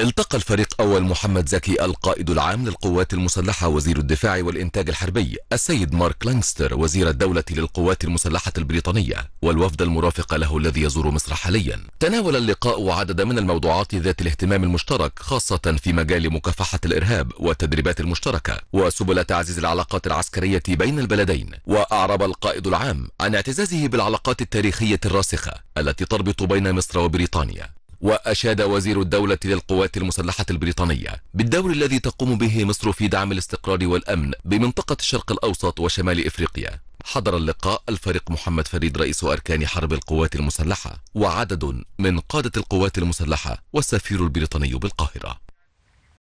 التقى الفريق أول محمد زكي القائد العام للقوات المسلحة وزير الدفاع والإنتاج الحربي السيد مارك لانغستر وزير الدولة للقوات المسلحة البريطانية والوفد المرافق له الذي يزور مصر حاليا تناول اللقاء عدد من الموضوعات ذات الاهتمام المشترك خاصة في مجال مكافحة الإرهاب والتدريبات المشتركة وسبل تعزيز العلاقات العسكرية بين البلدين وأعرب القائد العام عن اعتزازه بالعلاقات التاريخية الراسخة التي تربط بين مصر وبريطانيا وأشاد وزير الدولة للقوات المسلحة البريطانية بالدور الذي تقوم به مصر في دعم الاستقرار والأمن بمنطقة الشرق الأوسط وشمال إفريقيا حضر اللقاء الفريق محمد فريد رئيس أركان حرب القوات المسلحة وعدد من قادة القوات المسلحة والسفير البريطاني بالقاهرة